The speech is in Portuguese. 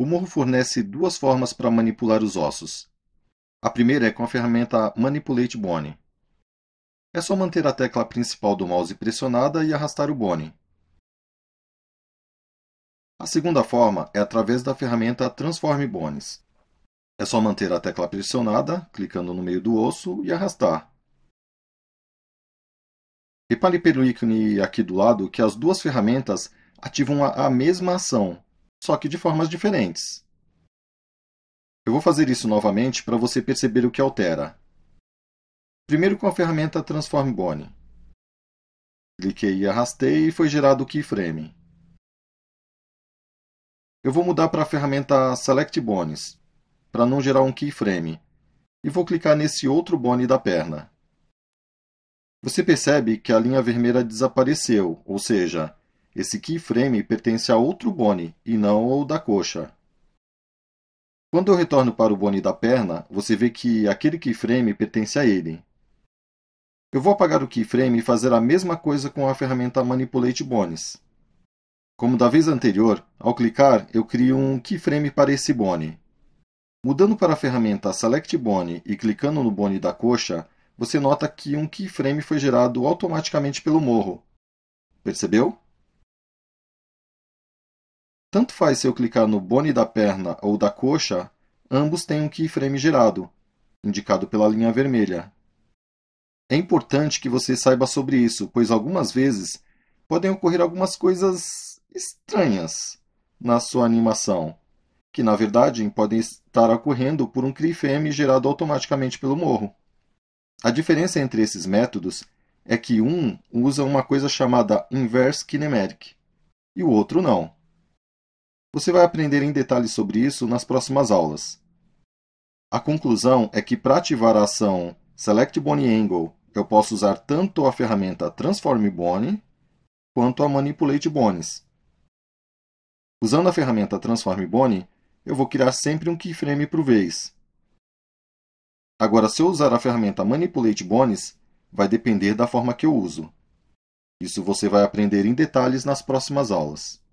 O morro fornece duas formas para manipular os ossos. A primeira é com a ferramenta Manipulate Bone. É só manter a tecla principal do mouse pressionada e arrastar o bone. A segunda forma é através da ferramenta Transform Bones. É só manter a tecla pressionada, clicando no meio do osso e arrastar. Repare pelo ícone aqui do lado que as duas ferramentas ativam a mesma ação, só que de formas diferentes. Eu vou fazer isso novamente para você perceber o que altera. Primeiro com a ferramenta Transform Bone. Cliquei e arrastei e foi gerado o keyframe. Eu vou mudar para a ferramenta Select Bones, para não gerar um keyframe, e vou clicar nesse outro bone da perna. Você percebe que a linha vermelha desapareceu, ou seja, esse keyframe pertence a outro bone e não ao da coxa. Quando eu retorno para o bone da perna, você vê que aquele keyframe pertence a ele. Eu vou apagar o keyframe e fazer a mesma coisa com a ferramenta Manipulate Bones. Como da vez anterior, ao clicar, eu crio um keyframe para esse bone. Mudando para a ferramenta Select Bone e clicando no bone da coxa, você nota que um keyframe foi gerado automaticamente pelo morro. Percebeu? Tanto faz se eu clicar no bone da perna ou da coxa, ambos têm um keyframe gerado, indicado pela linha vermelha. É importante que você saiba sobre isso, pois algumas vezes podem ocorrer algumas coisas estranhas na sua animação, que na verdade podem estar ocorrendo por um keyframe gerado automaticamente pelo morro. A diferença entre esses métodos é que um usa uma coisa chamada inverse kinematic e o outro não. Você vai aprender em detalhes sobre isso nas próximas aulas. A conclusão é que para ativar a ação Select Bone Angle, eu posso usar tanto a ferramenta Transform Bone quanto a Manipulate Bones. Usando a ferramenta Transform Bone, eu vou criar sempre um keyframe por vez. Agora, se eu usar a ferramenta Manipulate Bones, vai depender da forma que eu uso. Isso você vai aprender em detalhes nas próximas aulas.